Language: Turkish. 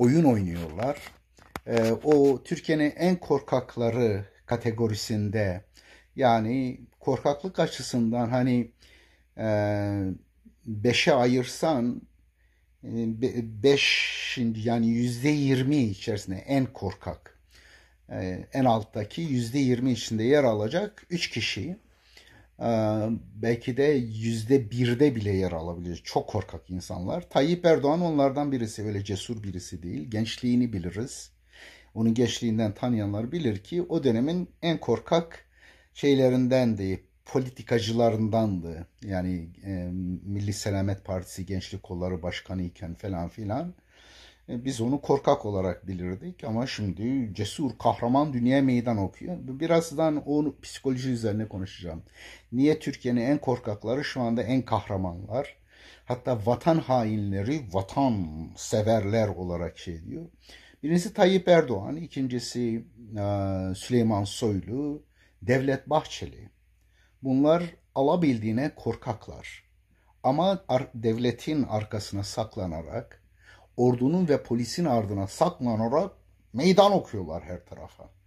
oyun oynuyorlar. E, o Türkiye'nin en korkakları kategorisinde yani korkaklık açısından hani e, beşe ayırsan e, beş şimdi yani yüzde yirmi içerisinde en korkak e, en alttaki yüzde yirmi içinde yer alacak üç kişi ee, belki de yüzde birde bile yer alabilecek çok korkak insanlar. Tayyip Erdoğan onlardan birisi öyle cesur birisi değil. Gençliğini biliriz. Onun gençliğinden tanıyanlar bilir ki o dönemin en korkak şeylerindendi, politikacılarındandı. Yani e, Milli Selamet Partisi Gençlik Kolları Başkanı iken falan filan. E, biz onu korkak olarak bilirdik ama şimdi cesur, kahraman dünya meydan okuyor. Birazdan onu psikoloji üzerine konuşacağım. Niye Türkiye'nin en korkakları şu anda en kahramanlar? Hatta vatan hainleri vatan severler olarak şey diyor. Birincisi Tayyip Erdoğan, ikincisi e, Süleyman Soylu, Devlet Bahçeli. Bunlar alabildiğine korkaklar. Ama devletin arkasına saklanarak ordunun ve polisin ardına saklanarak meydan okuyorlar her tarafa.